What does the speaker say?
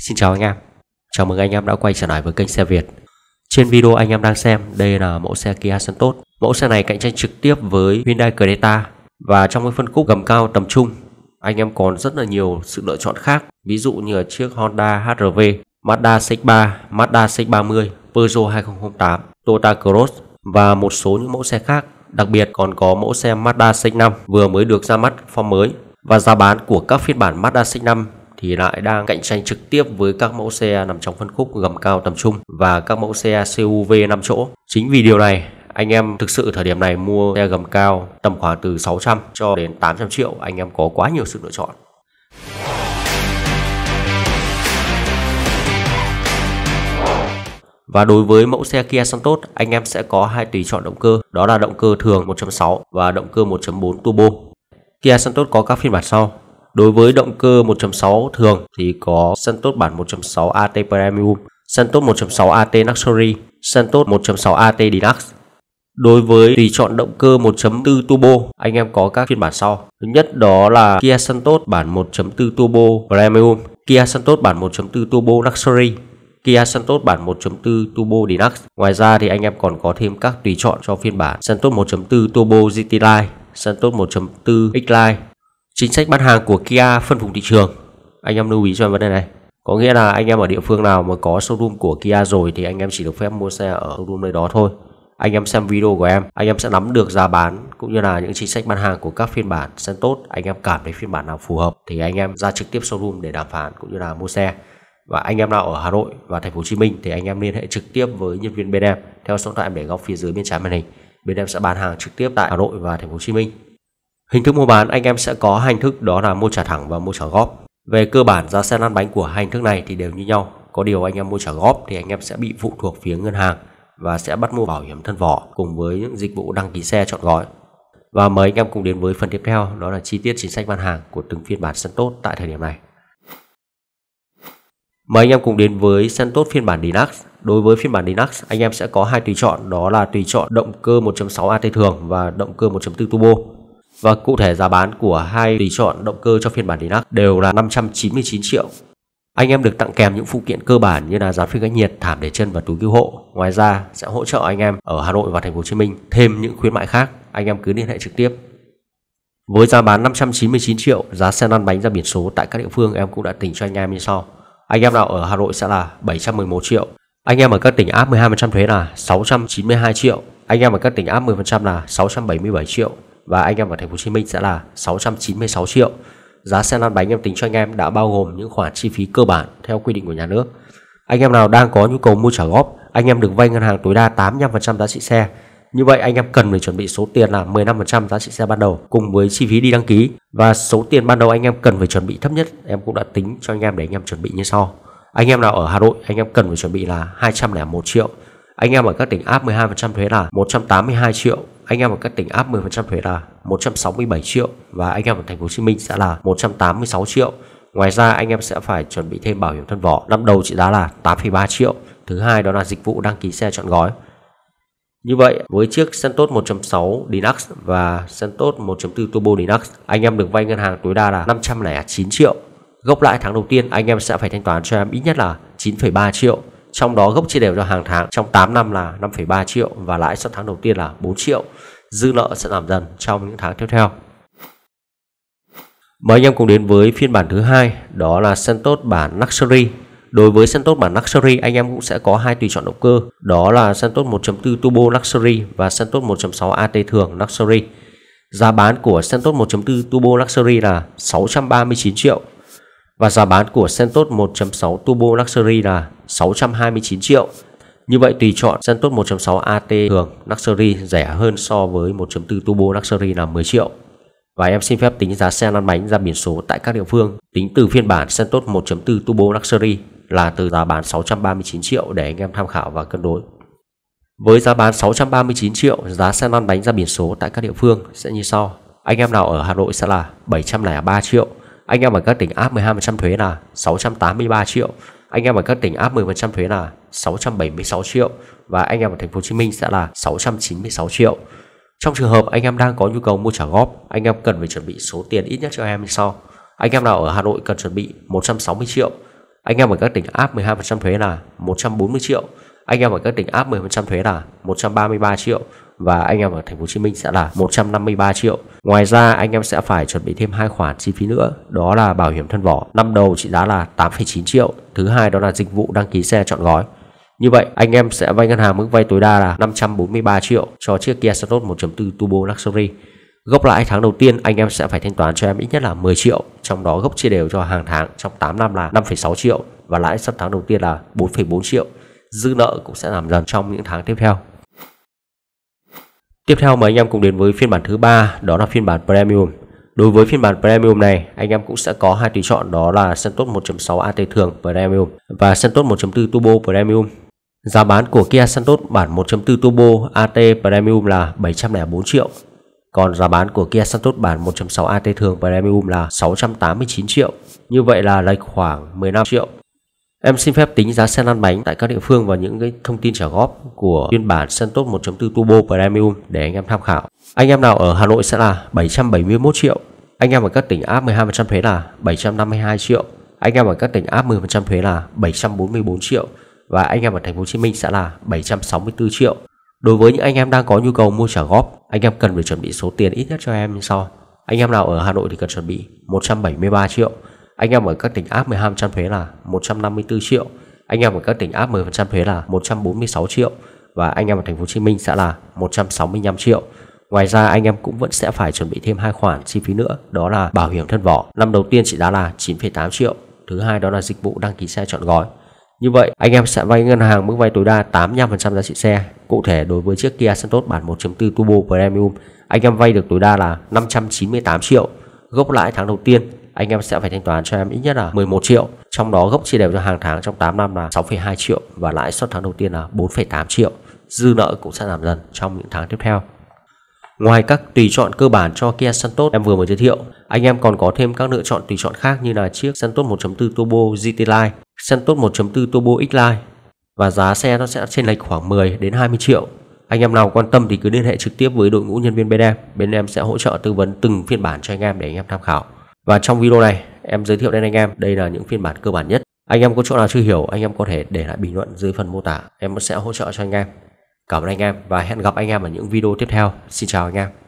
Xin chào anh em Chào mừng anh em đã quay trở lại với kênh xe Việt Trên video anh em đang xem Đây là mẫu xe Kia Santos Mẫu xe này cạnh tranh trực tiếp với Hyundai Creta Và trong cái phân khúc gầm cao tầm trung Anh em còn rất là nhiều sự lựa chọn khác Ví dụ như là chiếc Honda HRV Mazda CX-3, Mazda CX-30 Peugeot 2008, Toyota Cross Và một số những mẫu xe khác Đặc biệt còn có mẫu xe Mazda CX-5 vừa mới được ra mắt form mới và giá bán của các phiên bản Mazda CX-5 thì lại đang cạnh tranh trực tiếp với các mẫu xe nằm trong phân khúc gầm cao tầm trung và các mẫu xe CUV 5 chỗ. Chính vì điều này, anh em thực sự thời điểm này mua xe gầm cao tầm khoảng từ 600 cho đến 800 triệu, anh em có quá nhiều sự lựa chọn. Và đối với mẫu xe Kia Santos, anh em sẽ có hai tùy chọn động cơ, đó là động cơ thường 1.6 và động cơ 1.4 turbo. Kia Santos có các phiên bản sau: Đối với động cơ 1.6 thường thì có Santos bản 1.6 AT Premium, Santos 1.6 AT Luxury, Santos 1.6 AT Deluxe. Đối với tùy chọn động cơ 1.4 turbo, anh em có các phiên bản sau. Thứ nhất đó là Kia Santos bản 1.4 turbo Premium, Kia Santos bản 1.4 turbo Luxury, Kia Santos bản 1.4 turbo Deluxe. Ngoài ra thì anh em còn có thêm các tùy chọn cho phiên bản Santos 1.4 turbo GT Line, Santos 1.4 X Line, Chính sách bán hàng của Kia phân vùng thị trường. Anh em lưu ý cho vấn đề này. Có nghĩa là anh em ở địa phương nào mà có showroom của Kia rồi thì anh em chỉ được phép mua xe ở showroom nơi đó thôi. Anh em xem video của em, anh em sẽ nắm được giá bán cũng như là những chính sách bán hàng của các phiên bản xem tốt. Anh em cảm thấy phiên bản nào phù hợp thì anh em ra trực tiếp showroom để đàm phán cũng như là mua xe. Và anh em nào ở Hà Nội và thành phố Hồ Chí Minh thì anh em liên hệ trực tiếp với nhân viên bên em theo số điện thoại để góc phía dưới bên trái màn hình. Bên em sẽ bán hàng trực tiếp tại Hà Nội và thành phố Hồ Chí Minh. Hình thức mua bán anh em sẽ có hai hình thức đó là mua trả thẳng và mua trả góp. Về cơ bản giá xe lăn bánh của hai hình thức này thì đều như nhau. Có điều anh em mua trả góp thì anh em sẽ bị phụ thuộc phía ngân hàng và sẽ bắt mua bảo hiểm thân vỏ cùng với những dịch vụ đăng ký xe chọn gói. Và mời anh em cùng đến với phần tiếp theo đó là chi tiết chính sách bán hàng của từng phiên bản sân tốt tại thời điểm này. Mời anh em cùng đến với sân tốt phiên bản Linux. Đối với phiên bản Linux, anh em sẽ có hai tùy chọn đó là tùy chọn động cơ 1.6 AT thường và động cơ 1.4 turbo. Và vâng, cụ thể giá bán của hai tùy chọn động cơ cho phiên bản Linux đều là 599 triệu. Anh em được tặng kèm những phụ kiện cơ bản như là giá phích cách nhiệt, thảm để chân và túi cứu hộ. Ngoài ra sẽ hỗ trợ anh em ở Hà Nội và thành phố Hồ Chí Minh thêm những khuyến mại khác. Anh em cứ liên hệ trực tiếp. Với giá bán 599 triệu, giá xe lăn bánh ra biển số tại các địa phương em cũng đã tính cho anh em như sau. Anh em nào ở Hà Nội sẽ là 711 triệu. Anh em ở các tỉnh áp 12% thuế là 692 triệu. Anh em ở các tỉnh áp 10% là 677 triệu và anh em ở thành phố Hồ Chí Minh sẽ là 696 triệu. Giá xe lăn bánh em tính cho anh em đã bao gồm những khoản chi phí cơ bản theo quy định của nhà nước. Anh em nào đang có nhu cầu mua trả góp, anh em được vay ngân hàng tối đa 85% giá trị xe. Như vậy anh em cần phải chuẩn bị số tiền là 15% giá trị xe ban đầu cùng với chi phí đi đăng ký và số tiền ban đầu anh em cần phải chuẩn bị thấp nhất em cũng đã tính cho anh em để anh em chuẩn bị như sau. Anh em nào ở Hà Nội anh em cần phải chuẩn bị là 201 triệu. Anh em ở các tỉnh áp 12% thuế là 182 triệu anh em ở các tỉnh áp 10% thuế là 167 triệu và anh em ở thành phố Hồ Chí Minh sẽ là 186 triệu. Ngoài ra anh em sẽ phải chuẩn bị thêm bảo hiểm thân vỏ. Năm đầu trị giá là 8,3 triệu. Thứ hai đó là dịch vụ đăng ký xe chọn gói. Như vậy với chiếc Sentos 1.6 Dinax và Sentos 1.4 Turbo Dinax, anh em được vay ngân hàng tối đa là 509 triệu. Gốc lãi tháng đầu tiên anh em sẽ phải thanh toán cho em ít nhất là 9,3 triệu trong đó gốc chia đều cho hàng tháng trong 8 năm là 5,3 triệu và lãi suất tháng đầu tiên là 4 triệu. Dư nợ sẽ giảm dần trong những tháng tiếp theo. Mời anh em cùng đến với phiên bản thứ hai, đó là Sentos bản Luxury. Đối với Sentos bản Luxury, anh em cũng sẽ có hai tùy chọn động cơ, đó là Sentos 1.4 Turbo Luxury và Sentos 1.6 AT thường Luxury. Giá bán của Sentos 1.4 Turbo Luxury là 639 triệu và giá bán của Sentos 1.6 Turbo Luxury là 629 triệu. Như vậy tùy chọn Santos 1.6 AT thường Luxury rẻ hơn so với 1.4 Turbo Luxury là 10 triệu. Và em xin phép tính giá xe lăn bánh ra biển số tại các địa phương. Tính từ phiên bản Santos 1.4 Turbo Luxury là từ giá bán 639 triệu để anh em tham khảo và cân đối. Với giá bán 639 triệu, giá xe lăn bánh ra biển số tại các địa phương sẽ như sau. Anh em nào ở Hà Nội sẽ là 703 triệu, anh em ở các tỉnh áp 12% thuế là 683 triệu, anh em ở các tỉnh áp 10% thuế là 676 triệu và anh em ở thành phố Hồ Chí Minh sẽ là 696 triệu. Trong trường hợp anh em đang có nhu cầu mua trả góp, anh em cần phải chuẩn bị số tiền ít nhất cho em như sau. Anh em nào ở Hà Nội cần chuẩn bị 160 triệu. Anh em ở các tỉnh áp 12% thuế là 140 triệu. Anh em ở các tỉnh áp 10% thuế là 133 triệu và anh em ở thành phố Hồ Chí Minh sẽ là 153 triệu. Ngoài ra anh em sẽ phải chuẩn bị thêm hai khoản chi phí nữa, đó là bảo hiểm thân vỏ, năm đầu trị giá là 8,9 triệu, thứ hai đó là dịch vụ đăng ký xe chọn gói. Như vậy, anh em sẽ vay ngân hàng mức vay tối đa là 543 triệu cho chiếc Kia Seltos 1.4 Turbo Luxury. Gốc lãi tháng đầu tiên anh em sẽ phải thanh toán cho em ít nhất là 10 triệu, trong đó gốc chia đều cho hàng tháng trong 8 năm là 5,6 triệu và lãi suất tháng đầu tiên là 4,4 triệu. Dư nợ cũng sẽ giảm dần trong những tháng tiếp theo. Tiếp theo mời anh em cùng đến với phiên bản thứ ba đó là phiên bản Premium. Đối với phiên bản Premium này, anh em cũng sẽ có hai tùy chọn đó là Suntoast 1.6 AT thường Premium và Suntoast 1.4 Turbo Premium. Giá bán của Kia Suntoast bản 1.4 Turbo AT Premium là 704 triệu, còn giá bán của Kia Suntoast bản 1.6 AT thường Premium là 689 triệu. Như vậy là lệch khoảng 15 triệu Em xin phép tính giá xe lăn bánh tại các địa phương và những cái thông tin trả góp của phiên bản Sentop 1.4 Turbo Premium để anh em tham khảo. Anh em nào ở Hà Nội sẽ là 771 triệu, anh em ở các tỉnh áp 12% thuế là 752 triệu, anh em ở các tỉnh áp 10% thuế là 744 triệu và anh em ở thành phố Hồ Chí Minh sẽ là 764 triệu. Đối với những anh em đang có nhu cầu mua trả góp, anh em cần phải chuẩn bị số tiền ít nhất cho em như sau. Anh em nào ở Hà Nội thì cần chuẩn bị 173 triệu, anh em ở các tỉnh áp 12% thuế là 154 triệu, anh em ở các tỉnh áp 10% thuế là 146 triệu và anh em ở thành phố Hồ Chí Minh sẽ là 165 triệu. Ngoài ra anh em cũng vẫn sẽ phải chuẩn bị thêm hai khoản chi phí nữa, đó là bảo hiểm thân vỏ. Năm đầu tiên trị giá là 9,8 triệu, thứ hai đó là dịch vụ đăng ký xe chọn gói. Như vậy, anh em sẽ vay ngân hàng mức vay tối đa 85% giá trị xe. Cụ thể đối với chiếc Kia Santos bản 1.4 Turbo Premium, anh em vay được tối đa là 598 triệu, gốc lãi tháng đầu tiên anh em sẽ phải thanh toán cho em ít nhất là 11 triệu trong đó gốc chia đều cho hàng tháng trong 8 năm là 6,2 triệu và lãi suất tháng đầu tiên là 4,8 triệu dư nợ cũng sẽ giảm dần trong những tháng tiếp theo Ngoài các tùy chọn cơ bản cho Kia Santos em vừa mới giới thiệu, anh em còn có thêm các lựa chọn tùy chọn khác như là chiếc Santos 1.4 Turbo GT Line, Santos 1.4 Turbo X Line và giá xe nó sẽ chênh lệch khoảng 10 đến 20 triệu. Anh em nào quan tâm thì cứ liên hệ trực tiếp với đội ngũ nhân viên bên em, bên em sẽ hỗ trợ tư vấn từng phiên bản cho anh em để anh em tham khảo. Và trong video này em giới thiệu đến anh em đây là những phiên bản cơ bản nhất. Anh em có chỗ nào chưa hiểu anh em có thể để lại bình luận dưới phần mô tả. Em sẽ hỗ trợ cho anh em. Cảm ơn anh em và hẹn gặp anh em ở những video tiếp theo. Xin chào anh em.